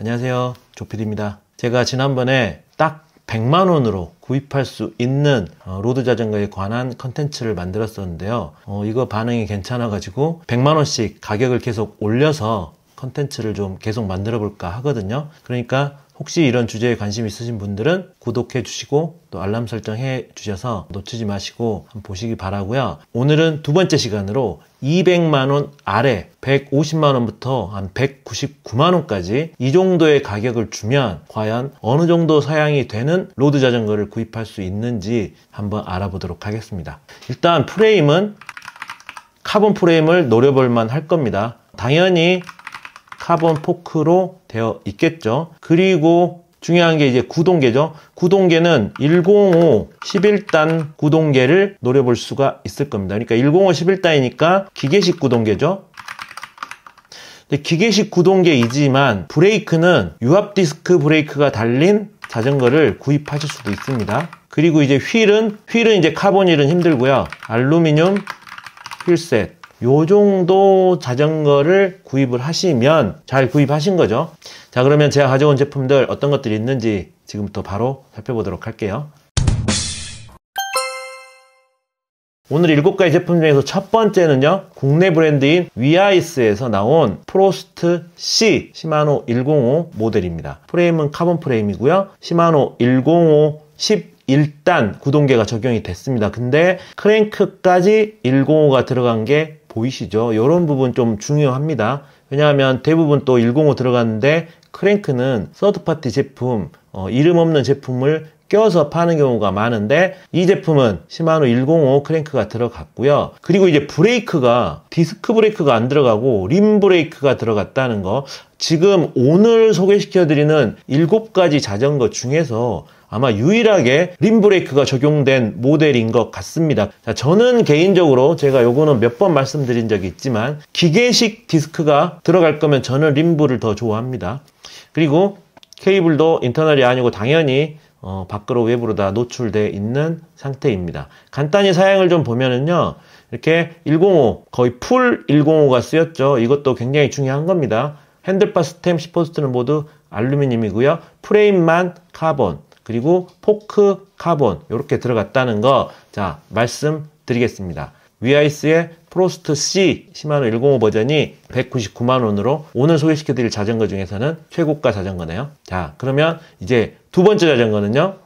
안녕하세요. 조필입니다. 제가 지난번에 딱 100만 원으로 구입할 수 있는 어, 로드 자전거에 관한 컨텐츠를 만들었었는데요. 어, 이거 반응이 괜찮아가지고 100만 원씩 가격을 계속 올려서 컨텐츠를 좀 계속 만들어 볼까 하거든요. 그러니까 혹시 이런 주제에 관심 있으신 분들은 구독해 주시고 또 알람 설정해 주셔서 놓치지 마시고 한번 보시기 바라고요. 오늘은 두 번째 시간으로 200만 원 아래 150만 원부터 한 199만 원까지 이 정도의 가격을 주면 과연 어느 정도 사양이 되는 로드 자전거를 구입할 수 있는지 한번 알아보도록 하겠습니다. 일단 프레임은 카본 프레임을 노려볼 만 할 겁니다. 당연히 카본 포크로 되어 있겠죠. 그리고 중요한 게 이제 구동계죠. 구동계는 105 11단 구동계를 노려볼 수가 있을 겁니다. 그러니까 105 11단이니까 기계식 구동계죠. 기계식 구동계이지만 브레이크는 유압 디스크 브레이크가 달린 자전거를 구입하실 수도 있습니다. 그리고 이제 휠은 휠은 이제 카본 휠은 힘들고요. 알루미늄 휠셋 요 정도 자전거를 구입을 하시면 잘 구입하신 거죠. 자, 그러면 제가 가져온 제품들 어떤 것들이 있는지 지금부터 바로 살펴보도록 할게요. 오늘 일곱 가지 제품 중에서 첫 번째는요, 국내 브랜드인 위아이스에서 나온 프로스트 C 시마노 105 모델입니다. 프레임은 카본 프레임이고요. 시마노 105 10 1단 구동계가 적용이 됐습니다. 근데 크랭크까지 105가 들어간 게 보이시죠? 이런 부분 좀 중요합니다. 왜냐하면 대부분 또 105 들어갔는데 크랭크는 서드파티 제품, 어, 이름 없는 제품을 껴서 파는 경우가 많은데 이 제품은 시마노 105 크랭크가 들어갔고요. 그리고 이제 브레이크가 디스크 브레이크가 안 들어가고 림 브레이크가 들어갔다는 거 지금 오늘 소개시켜드리는 7가지 자전거 중에서 아마 유일하게 림브레이크가 적용된 모델인 것 같습니다. 자, 저는 개인적으로 제가 요거는 몇 번 말씀드린 적이 있지만 기계식 디스크가 들어갈 거면 저는 림브를 더 좋아합니다. 그리고 케이블도 인터널이 아니고 당연히 어, 밖으로 외부로 다 노출되어 있는 상태입니다. 간단히 사양을 좀 보면은요. 이렇게 105 거의 풀 105가 쓰였죠. 이것도 굉장히 중요한 겁니다. 핸들바 스템 시0포스트는 모두 알루미늄이고요. 프레임만 카본. 그리고 포크 카본 이렇게 들어갔다는 거 자 말씀드리겠습니다. 위아이스의 프로스트 C 시마노 105 버전이 199만 원으로 오늘 소개시켜 드릴 자전거 중에서는 최고가 자전거네요. 자, 그러면 이제 두 번째 자전거는요.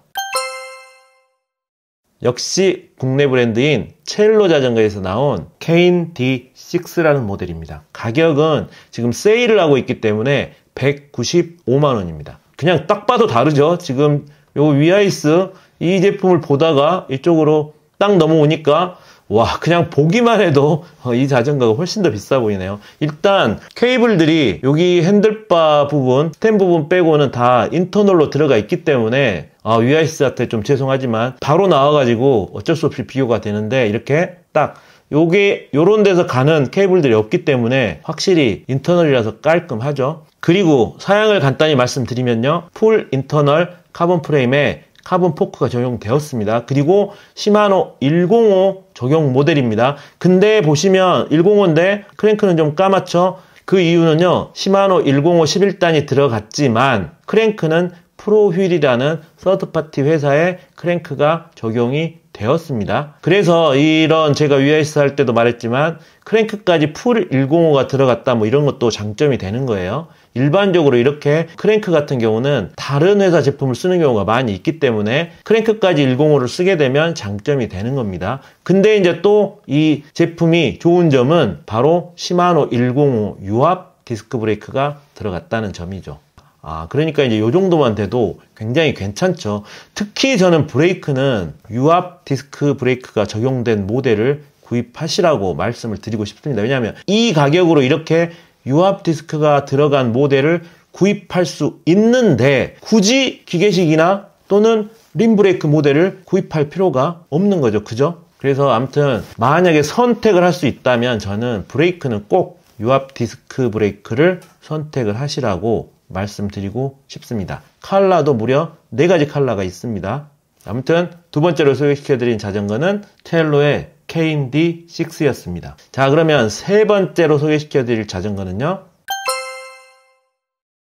역시 국내 브랜드인 첼로 자전거에서 나온 케인 D6라는 모델입니다. 가격은 지금 세일을 하고 있기 때문에 195만 원입니다. 그냥 딱 봐도 다르죠. 지금 요 위아이스 이 제품을 보다가 이쪽으로 딱 넘어오니까 와 그냥 보기만 해도 이 자전거가 훨씬 더 비싸 보이네요 일단 케이블들이 여기 핸들바 부분 스텐 부분 빼고는 다 인터널로 들어가 있기 때문에 아, 위아이스한테 좀 죄송하지만 바로 나와가지고 어쩔 수 없이 비교가 되는데 이렇게 딱 요게 요런 데서 가는 케이블들이 없기 때문에 확실히 인터널이라서 깔끔하죠 그리고 사양을 간단히 말씀드리면요 풀 인터널 카본 프레임에 카본 포크가 적용되었습니다. 그리고 시마노 105 적용 모델입니다. 근데 보시면 105인데 크랭크는 좀 까맣죠? 그 이유는요. 시마노 105 11단이 들어갔지만 크랭크는 프로휠이라는 서드파티 회사의 크랭크가 적용이 되었습니다. 그래서 이런 제가 u 아 s 할 때도 말했지만 크랭크까지 풀 105가 들어갔다 뭐 이런 것도 장점이 되는 거예요. 일반적으로 이렇게 크랭크 같은 경우는 다른 회사 제품을 쓰는 경우가 많이 있기 때문에 크랭크까지 105를 쓰게 되면 장점이 되는 겁니다. 근데 이제 또 이 제품이 좋은 점은 바로 시마노 105 유압 디스크 브레이크가 들어갔다는 점이죠. 아, 그러니까 이제 요 정도만 돼도 굉장히 괜찮죠. 특히 저는 브레이크는 유압 디스크 브레이크가 적용된 모델을 구입하시라고 말씀을 드리고 싶습니다. 왜냐하면 이 가격으로 이렇게 유압 디스크가 들어간 모델을 구입할 수 있는데 굳이 기계식이나 또는 림브레이크 모델을 구입할 필요가 없는 거죠. 그죠? 그래서 아무튼 만약에 선택을 할 수 있다면 저는 브레이크는 꼭 유압 디스크 브레이크를 선택을 하시라고 말씀드리고 싶습니다. 칼라도 무려 4가지 칼라가 있습니다. 아무튼 두 번째로 소개시켜드린 자전거는 테일로의 k n d 6였습니다 자, 그러면 세 번째로 소개시켜 드릴 자전거는요.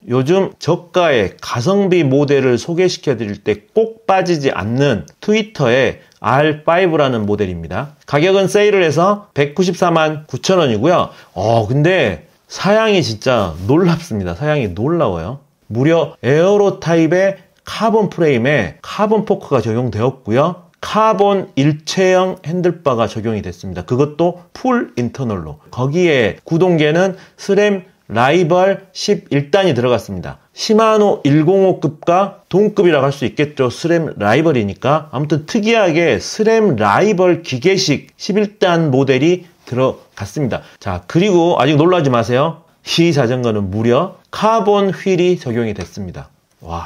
요즘 저가의 가성비 모델을 소개시켜 드릴 때 꼭 빠지지 않는 트위터의 R5라는 모델입니다. 가격은 세일을 해서 194만 9천원이고요. 어, 근데 사양이 진짜 놀랍습니다. 사양이 놀라워요. 무려 에어로 타입의 카본 프레임에 카본 포크가 적용되었고요. 카본 일체형 핸들바가 적용이 됐습니다. 그것도 풀 인터널로. 거기에 구동계는 스램 라이벌 11단이 들어갔습니다. 시마노 105급과 동급이라고 할 수 있겠죠. 스램 라이벌이니까. 아무튼 특이하게 스램 라이벌 기계식 11단 모델이 들어갔습니다. 자, 그리고 아직 놀라지 마세요. 이 자전거는 무려 카본 휠이 적용이 됐습니다. 와,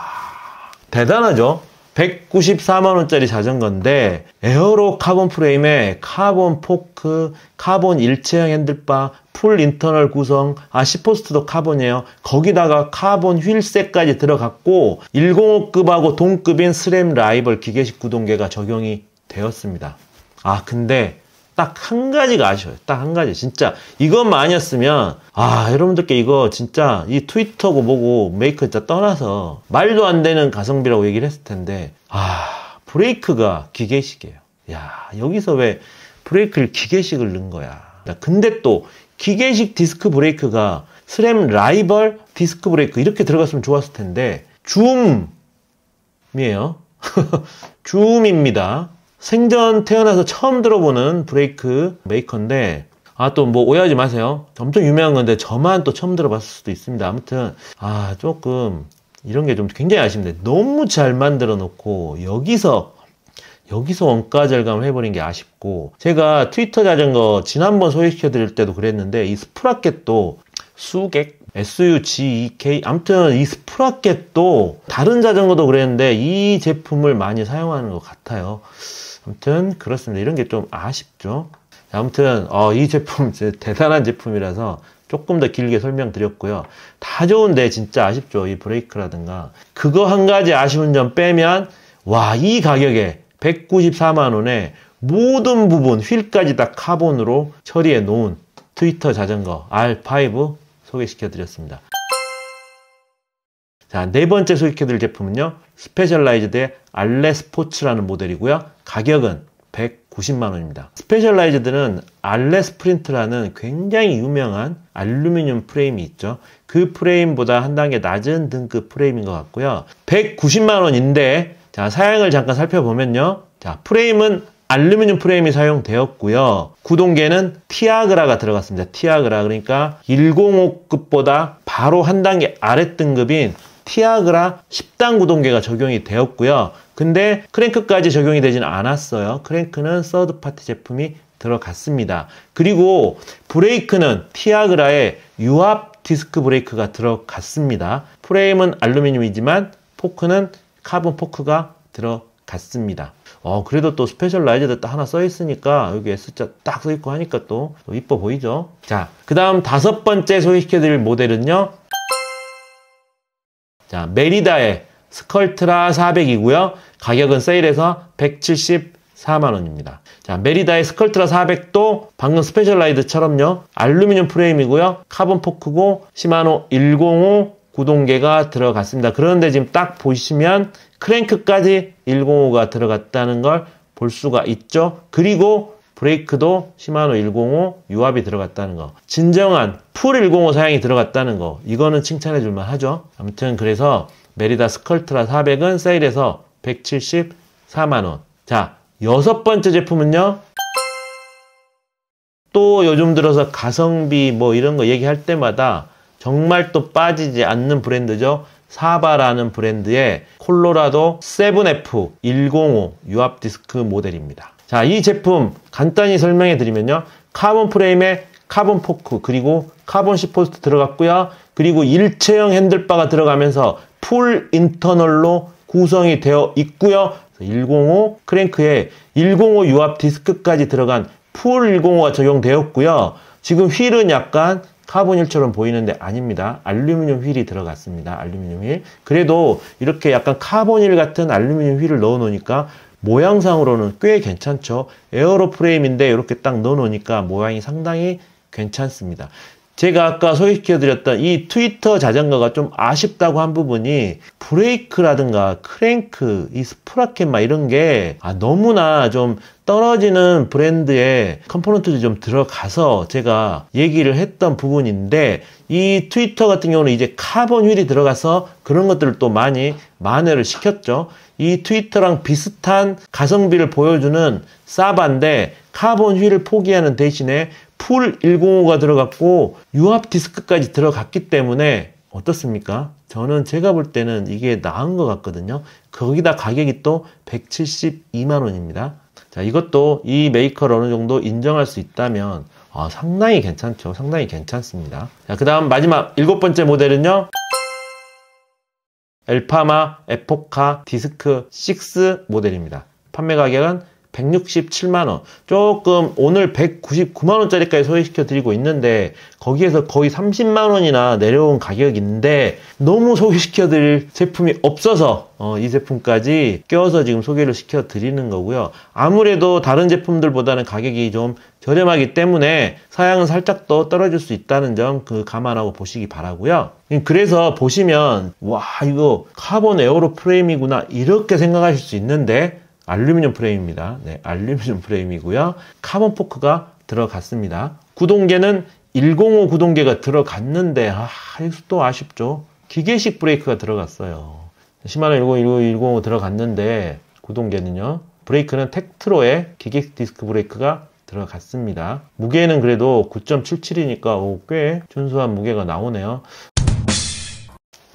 대단하죠? 194만원짜리 자전거인데 에어로 카본 프레임에 카본 포크, 카본 일체형 핸들바, 풀 인터널 구성, 아, 시포스트도 카본이에요. 거기다가 카본 휠셋까지 들어갔고 105급하고 동급인 스램 라이벌 기계식 구동계가 적용이 되었습니다. 아, 근데 딱한 가지가 아쉬워요. 딱 한 가지. 진짜 이것만 아니었으면 아 여러분들께 이거 진짜 이 트위터고 뭐고 메이크 진짜 떠나서 말도 안 되는 가성비라고 얘기를 했을 텐데 아 브레이크가 기계식이에요. 야 여기서 왜 브레이크를 기계식을 넣은 거야. 근데 또 기계식 디스크 브레이크가 스램 라이벌 디스크 브레이크 이렇게 들어갔으면 좋았을 텐데 줌이에요. 줌입니다. 생전 태어나서 처음 들어보는 브레이크 메이커인데 아 또 뭐 오해하지 마세요 엄청 유명한 건데 저만 또 처음 들어봤을 수도 있습니다 아무튼 아 조금 이런 게 좀 굉장히 아쉽네 너무 잘 만들어 놓고 여기서 여기서 원가 절감을 해버린 게 아쉽고 제가 트위터 자전거 지난번 소개시켜 드릴 때도 그랬는데 이 스프라켓도 수객 SUGEK 아무튼 이 스프라켓도 다른 자전거도 그랬는데 이 제품을 많이 사용하는 것 같아요 아무튼 그렇습니다. 이런 게 좀 아쉽죠. 아무튼 어, 이 제품 대단한 제품이라서 조금 더 길게 설명드렸고요. 다 좋은데 진짜 아쉽죠. 이 브레이크라든가 그거 한 가지 아쉬운 점 빼면 와 이 가격에 194만 원에 모든 부분 휠까지 다 카본으로 처리해 놓은 트위터 자전거 R5 소개시켜 드렸습니다. 자, 네 번째 소개해 드릴 제품은요. 스페셜라이즈드의 알레 스포츠라는 모델이고요. 가격은 190만 원입니다. 스페셜라이즈드는 알레 스프린트라는 굉장히 유명한 알루미늄 프레임이 있죠. 그 프레임보다 한 단계 낮은 등급 프레임인 것 같고요. 190만 원인데 자 사양을 잠깐 살펴보면요. 자 프레임은 알루미늄 프레임이 사용되었고요. 구동계는 티아그라가 들어갔습니다. 티아그라 그러니까 105급보다 바로 한 단계 아래 등급인 티아그라 10단 구동계가 적용이 되었고요. 근데 크랭크까지 적용이 되진 않았어요. 크랭크는 서드 파티 제품이 들어갔습니다. 그리고 브레이크는 티아그라의 유압 디스크 브레이크가 들어갔습니다. 프레임은 알루미늄이지만 포크는 카본 포크가 들어갔습니다. 어, 그래도 또스페셜라이즈도또 하나 써 있으니까 여기 S자 딱써 있고 하니까 또 이뻐 보이죠? 자, 그 다음 다섯 번째 소개시켜드릴 모델은요. 자, 메리다의 스컬트라 400이고요. 가격은 세일해서 174만 원입니다. 자, 메리다의 스컬트라 400도 방금 스페셜 라이드처럼요. 알루미늄 프레임이고요. 카본 포크고 시마노 105 구동계가 들어갔습니다. 그런데 지금 딱 보시면 크랭크까지 105가 들어갔다는 걸 볼 수가 있죠. 그리고 브레이크도 시마노 105 유압이 들어갔다는 거 진정한 풀 105 사양이 들어갔다는 거 이거는 칭찬해 줄만 하죠 아무튼 그래서 메리다 스컬트라 400은 세일해서 174만원 자 여섯 번째 제품은요 또 요즘 들어서 가성비 뭐 이런 거 얘기할 때마다 정말 또 빠지지 않는 브랜드죠 사바라는 브랜드의 콜로라도 7F105 유압 디스크 모델입니다 자, 이 제품 간단히 설명해 드리면요. 카본 프레임에 카본 포크 그리고 카본 시포스트 들어갔고요. 그리고 일체형 핸들바가 들어가면서 풀 인터널로 구성이 되어 있고요. 105 크랭크에 105 유압 디스크까지 들어간 풀 105가 적용되었고요. 지금 휠은 약간 카본 휠처럼 보이는데 아닙니다. 알루미늄 휠이 들어갔습니다. 알루미늄 휠. 그래도 이렇게 약간 카본 휠 같은 알루미늄 휠을 넣어 놓으니까 모양상으로는 꽤 괜찮죠 에어로 프레임인데 이렇게 딱 넣어 놓으니까 모양이 상당히 괜찮습니다 제가 아까 소개시켜드렸던 이 트위터 자전거가 좀 아쉽다고 한 부분이 브레이크라든가 크랭크, 이 스프라켓 막 이런 게 아, 너무나 좀 떨어지는 브랜드의 컴포넌트들이 좀 들어가서 제가 얘기를 했던 부분인데 이 트위터 같은 경우는 이제 카본 휠이 들어가서 그런 것들을 또 많이 만회를 시켰죠. 이 트위터랑 비슷한 가성비를 보여주는 사바인데 카본 휠을 포기하는 대신에 풀 105가 들어갔고 유압 디스크까지 들어갔기 때문에 어떻습니까? 저는 제가 볼 때는 이게 나은 것 같거든요. 거기다 가격이 또 172만 원입니다. 자, 이것도 이 메이커를 어느 정도 인정할 수 있다면 아, 상당히 괜찮죠. 상당히 괜찮습니다. 자, 그 다음 마지막 일곱 번째 모델은요. 엘파마 에포카 디스크 6 모델입니다. 판매 가격은 167만 원. 조금 오늘 199만 원짜리까지 소개시켜 드리고 있는데 거기에서 거의 30만 원이나 내려온 가격인데 너무 소개시켜 드릴 제품이 없어서 어, 이 제품까지 껴서 지금 소개를 시켜 드리는 거고요. 아무래도 다른 제품들보다는 가격이 좀 저렴하기 때문에 사양은 살짝 더 떨어질 수 있다는 점 그 감안하고 보시기 바라고요. 그래서 보시면 와 이거 카본 에어로 프레임이구나 이렇게 생각하실 수 있는데 알루미늄 프레임입니다. 네, 알루미늄 프레임이고요. 카본 포크가 들어갔습니다. 구동계는 105 구동계가 들어갔는데 아, 또 아쉽죠. 기계식 브레이크가 들어갔어요. 시마노 105, 105, 105 들어갔는데 구동계는요. 브레이크는 텍트로의 기계식 디스크 브레이크가 들어갔습니다. 무게는 그래도 9.77이니까 꽤 준수한 무게가 나오네요.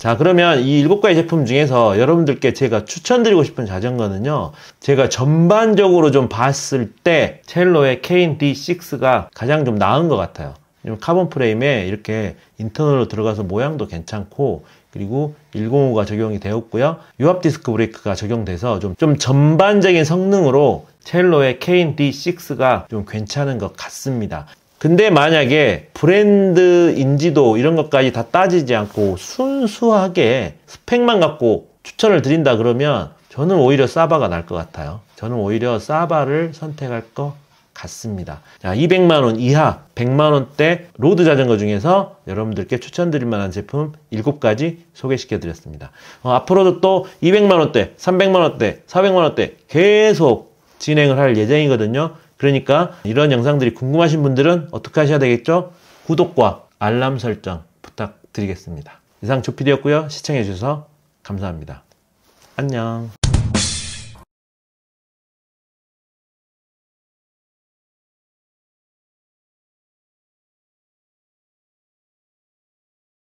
자 그러면 이 일곱 가지 제품 중에서 여러분들께 제가 추천드리고 싶은 자전거는요 제가 전반적으로 좀 봤을 때 첼로의 KND6가 가장 좀 나은 것 같아요 카본 프레임에 이렇게 인터널로 들어가서 모양도 괜찮고 그리고 105가 적용이 되었고요 유압 디스크 브레이크가 적용돼서 좀, 좀 전반적인 성능으로 첼로의 KND6가 좀 괜찮은 것 같습니다 근데 만약에 브랜드 인지도 이런 것까지 다 따지지 않고 순수하게 스펙만 갖고 추천을 드린다 그러면 저는 오히려 사바가 날 것 같아요. 저는 오히려 사바를 선택할 것 같습니다. 자, 200만원 이하 100만원대 로드 자전거 중에서 여러분들께 추천드릴 만한 제품 7가지 소개시켜 드렸습니다. 어, 앞으로도 또 200만원대, 300만원대, 400만원대 계속 진행을 할 예정이거든요. 그러니까 이런 영상들이 궁금하신 분들은 어떻게 하셔야 되겠죠? 구독과 알람 설정 부탁드리겠습니다. 이상 조피디였고요. 시청해주셔서 감사합니다. 안녕.